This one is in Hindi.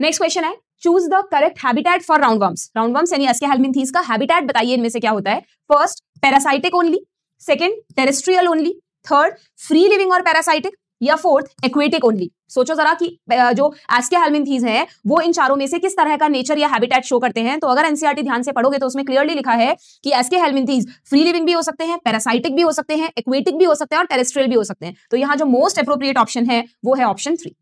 नेक्स्ट क्वेश्चन है choose the correct habitat for round round worms यानी एसके हेल्मिंथीज का हैबिटेट बताइए इनमें से क्या होता है first parasitic only second terrestrial only third free living और पैरासाइटिक या फोर्थ एक्वेटिक ओनली सोचो जरा कि जो एसके हेल्मिंथीज है वो इन चारों में से किस तरह का नेचर या हैबिटेट शो करते हैं तो अगर एनसीआरटी e ध्यान से पढ़ोगे तो उसमें क्लियरली लिखा है कि एसके हेल्मिंथीज फ्री लिविंग भी हो सकते हैं पैरासाइटिक भी हो सकते हैं एक्वेटिक भी हो सकते हैं और टेरेस्ट्रियल भी हो सकते हैं तो यहाँ जो मोस्ट अप्रोप्रिएट ऑप्शन है वो है ऑप्शन थ्री